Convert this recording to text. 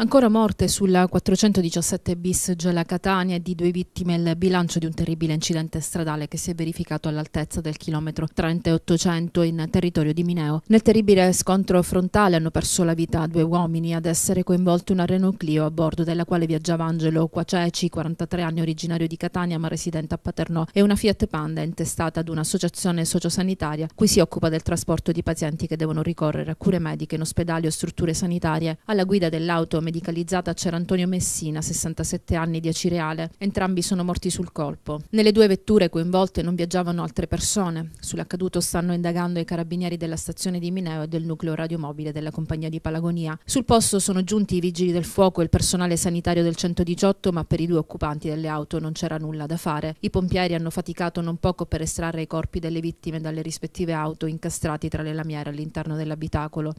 Ancora morte sulla 417 bis Gela Catania e di due vittime il bilancio di un terribile incidente stradale che si è verificato all'altezza del chilometro 3800 in territorio di Mineo. Nel terribile scontro frontale hanno perso la vita due uomini ad essere coinvolti una Renault Clio a bordo della quale viaggiava Angelo Quaceci, 43 anni originario di Catania ma residente a Paternò e una Fiat Panda intestata ad un'associazione sociosanitaria cui si occupa del trasporto di pazienti che devono ricorrere a cure mediche in ospedali o strutture sanitarie. Alla guida dell'auto medicalizzata c'era Antonio Messina, 67 anni, di Acireale. Entrambi sono morti sul colpo. Nelle due vetture coinvolte non viaggiavano altre persone. Sull'accaduto stanno indagando i carabinieri della stazione di Mineo e del nucleo radiomobile della compagnia di Palagonia. Sul posto sono giunti i vigili del fuoco e il personale sanitario del 118, ma per i due occupanti delle auto non c'era nulla da fare. I pompieri hanno faticato non poco per estrarre i corpi delle vittime dalle rispettive auto incastrati tra le lamiere all'interno dell'abitacolo.